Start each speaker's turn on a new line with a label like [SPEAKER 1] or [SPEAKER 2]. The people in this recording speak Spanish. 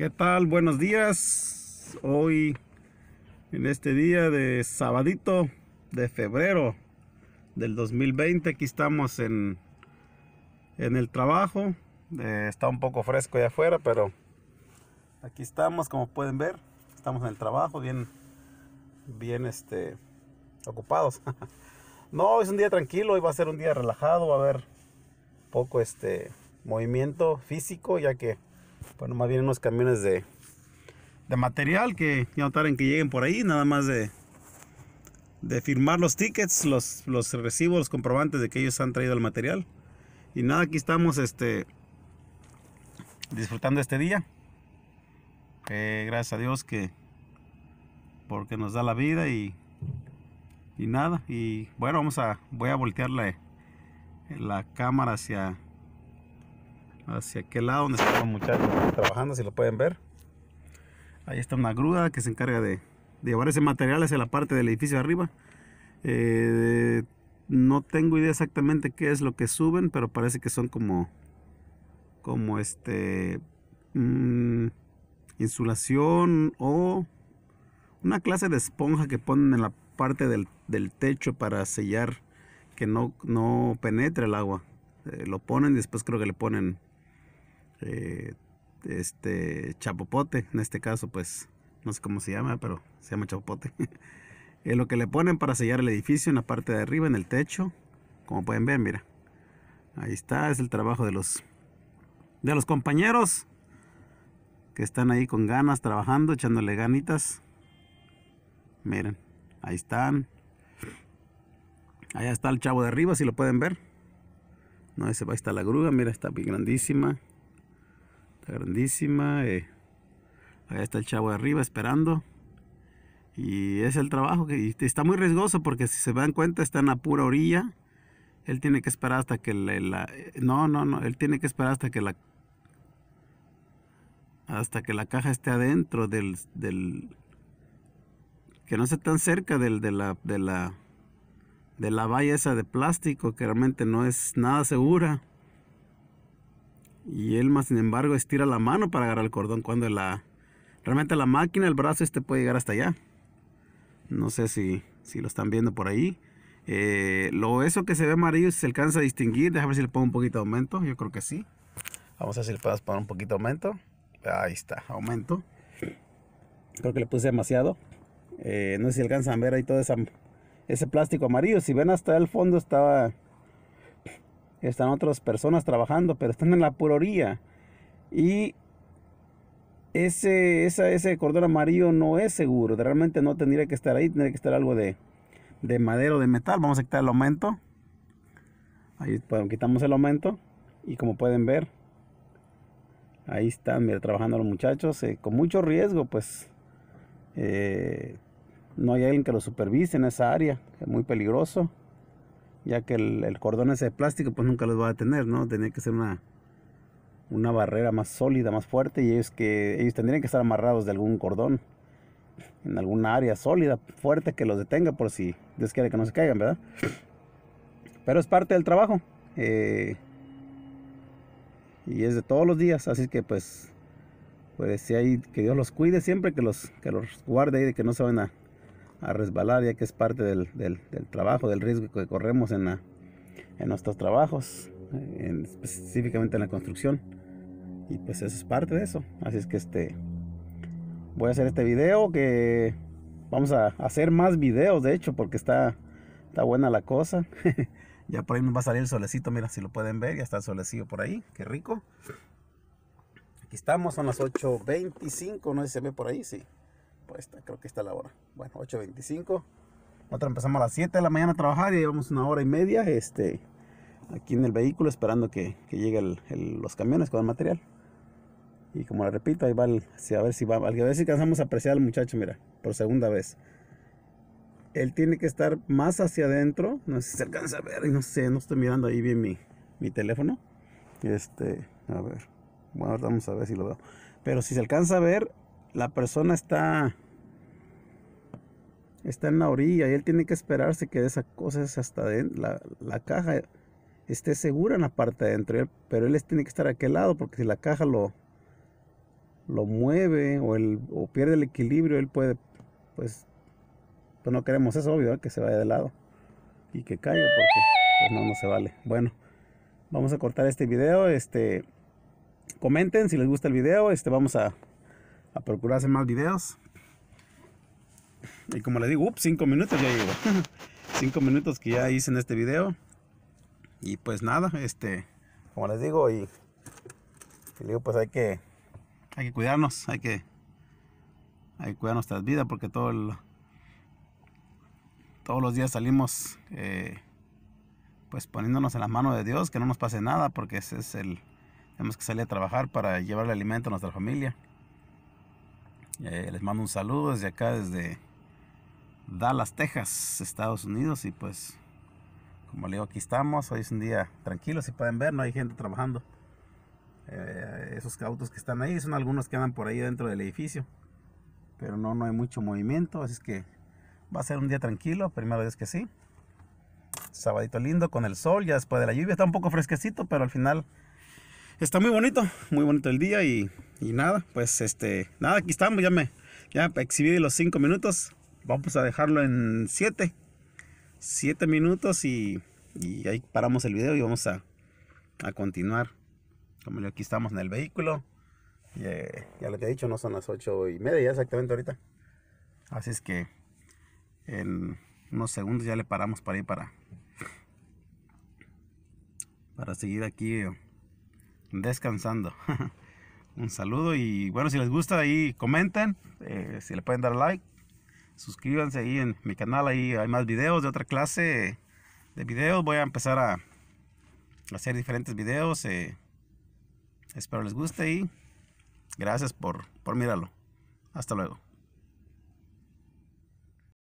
[SPEAKER 1] ¿Qué tal? Buenos días. Hoy, en este día de sabadito de febrero del 2020, aquí estamos en, en el trabajo. Eh, está un poco fresco allá afuera, pero aquí estamos, como pueden ver. Estamos en el trabajo, bien, bien este, ocupados. no, es un día tranquilo, hoy va a ser un día relajado, va a haber poco este movimiento físico, ya que bueno, más bien unos camiones de, material que ya notaron que lleguen por ahí, nada más de, de firmar los tickets, los, los recibos, los comprobantes de que ellos han traído el material. Y nada, aquí estamos este, disfrutando este día. gracias a Dios que porque nos da la vida y, y nada. Y bueno, vamos a, voy a voltear la cámara hacia hacia aquel lado donde están los muchachos trabajando, si lo pueden ver. Ahí está una grúa que se encarga de, llevar ese material hacia la parte del edificio de arriba. Eh, no tengo idea exactamente qué es lo que suben, pero parece que son como, como este, mm, insulación o una clase de esponja que ponen en la parte del, techo para sellar que no, no penetre el agua. Eh, lo ponen y después creo que le ponen eh, este chapopote, en este caso pues no sé cómo se llama, pero se llama chapopote. es eh, lo que le ponen para sellar el edificio en la parte de arriba, en el techo, como pueden ver, mira. Ahí está, es el trabajo de los de los compañeros que están ahí con ganas trabajando, echándole ganitas. Miren, ahí están. Allá está el chavo de arriba, si lo pueden ver. No, ese va, ahí está la grúa, mira, está bien grandísima grandísima. Eh, ahí está el chavo de arriba esperando. Y es el trabajo que está muy riesgoso porque si se dan cuenta está en la pura orilla. Él tiene que esperar hasta que la, no, no, no, él tiene que esperar hasta que la hasta que la caja esté adentro del, del que no esté tan cerca del, de la de la de la valla esa de plástico que realmente no es nada segura. Y él, más sin embargo, estira la mano para agarrar el cordón cuando la... Realmente la máquina, el brazo este puede llegar hasta allá. No sé si, si lo están viendo por ahí. Eh, lo eso que se ve amarillo si se alcanza a distinguir. Déjame ver si le pongo un poquito de aumento. Yo creo que sí. Vamos a ver si le puedes poner un poquito de aumento. Ahí está, aumento. Creo que le puse demasiado. Eh, no sé si alcanzan a ver ahí todo esa, ese plástico amarillo. Si ven hasta el fondo estaba están otras personas trabajando, pero están en la puroría Y ese, ese cordón amarillo no es seguro, realmente no tendría que estar ahí, tendría que estar algo de, madera o de metal. Vamos a quitar el aumento. Ahí quitamos el aumento y como pueden ver, ahí están mira, trabajando los muchachos eh, con mucho riesgo, pues eh, no hay alguien que lo supervise en esa área, es muy peligroso ya que el, cordón ese de plástico pues nunca los va a tener ¿no? Tenía que ser una, una barrera más sólida, más fuerte y ellos, que, ellos tendrían que estar amarrados de algún cordón en alguna área sólida, fuerte que los detenga por si Dios quiere que no se caigan, ¿verdad? Pero es parte del trabajo eh, y es de todos los días, así que pues, pues si hay que Dios los cuide siempre, que los, que los guarde y que no se vayan a a resbalar, ya que es parte del, trabajo, del riesgo que corremos en, la, en nuestros trabajos, específicamente en la construcción. Y pues eso es parte de eso. Así es que este voy a hacer este video que vamos a hacer más videos, de hecho, porque está, está buena la cosa. ya por ahí nos va a salir el solecito, mira si lo pueden ver, ya está el solecillo por ahí, qué rico. Aquí estamos, son las 8.25, no sé si se ve por ahí, sí creo que está la hora. Bueno, 8.25. Otra empezamos a las 7 de la mañana a trabajar y llevamos una hora y media este, aquí en el vehículo esperando que, lleguen los camiones con el material. Y como le repito, ahí va a ver si va, a ver si a apreciar al muchacho, mira, por segunda vez. Él tiene que estar más hacia adentro, no sé si se alcanza a ver, no sé, no estoy mirando ahí bien mi, mi teléfono. Este, a ver, vamos a ver si lo veo. Pero si se alcanza a ver, la persona está está en la orilla y él tiene que esperarse que esa cosa es hasta dentro, la, caja esté segura en la parte de adentro, pero él tiene que estar a aquel lado porque si la caja lo lo mueve o, pierde el equilibrio, él puede pues pues no queremos eso, obvio, que se vaya de lado y que caiga porque pues, no no se vale. Bueno, vamos a cortar este video, este comenten si les gusta el video, este vamos a a procurar hacer más videos. Y como les digo, 5 minutos ya llevo. 5 minutos que ya hice en este video. Y pues nada, este, como les digo, y, digo, pues hay que, hay que cuidarnos, hay que, hay cuidar nuestras vidas porque todo todos los días salimos eh, pues poniéndonos en las manos de Dios, que no nos pase nada porque ese es el, tenemos que salir a trabajar para llevarle alimento a nuestra familia. Eh, les mando un saludo desde acá, desde Dallas, Texas, Estados Unidos. Y pues, como le digo, aquí estamos. Hoy es un día tranquilo, si pueden ver, no hay gente trabajando. Eh, esos cautos que están ahí son algunos que andan por ahí dentro del edificio. Pero no, no hay mucho movimiento, así es que va a ser un día tranquilo, primero vez que sí. Sabadito lindo con el sol, ya después de la lluvia está un poco fresquecito, pero al final está muy bonito, muy bonito el día y y nada, pues este, nada, aquí estamos, ya me, ya exhibí los 5 minutos. Vamos a dejarlo en 7. 7 minutos y, y, ahí paramos el video y vamos a, a continuar. Como aquí estamos en el vehículo. Eh, ya lo que he dicho, no son las 8 y media ya exactamente ahorita. Así es que en unos segundos ya le paramos para ir para, para seguir aquí eh, descansando. un saludo y bueno, si les gusta ahí comenten, eh, si le pueden dar like, suscríbanse ahí en mi canal, ahí hay más videos de otra clase de videos, voy a empezar a hacer diferentes videos, eh, espero les guste y gracias por, por mirarlo, hasta luego.